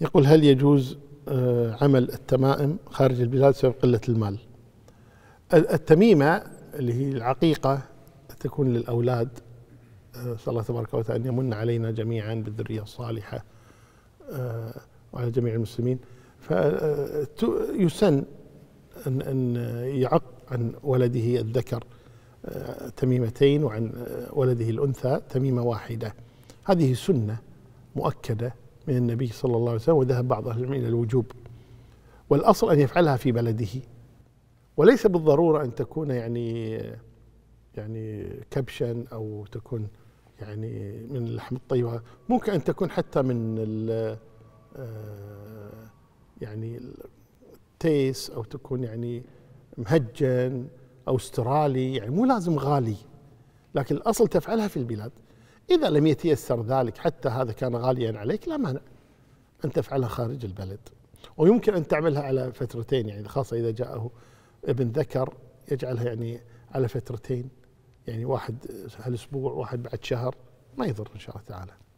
يقول هل يجوز آه، عمل التمائم خارج البلاد بسبب قلة المال التميمة اللي هي العقيقة تكون للأولاد صلى آه، الله تبارك وتعالى أن يمن علينا جميعا بالذرية الصالحة آه، وعلى جميع المسلمين فيسن أن أن يعق عن ولده الذكر تميمتين وعن ولده الأنثى تميمة واحدة هذه سنة مؤكدة من النبي صلى الله عليه وسلم وذهب بعض أهل العلم إلى الوجوب والأصل أن يفعلها في بلده وليس بالضرورة أن تكون يعني يعني كبشا أو تكون يعني من اللحم الطيبة ممكن أن تكون حتى من ال آه، يعني تيس أو تكون يعني مهجن أو استرالي يعني مو لازم غالي لكن الأصل تفعلها في البلاد إذا لم يتيسر ذلك حتى هذا كان غاليا عليك لا مانع أن تفعلها خارج البلد ويمكن أن تعملها على فترتين يعني خاصة إذا جاءه ابن ذكر يجعلها يعني على فترتين يعني واحد هالأسبوع واحد بعد شهر ما يضر إن شاء الله تعالى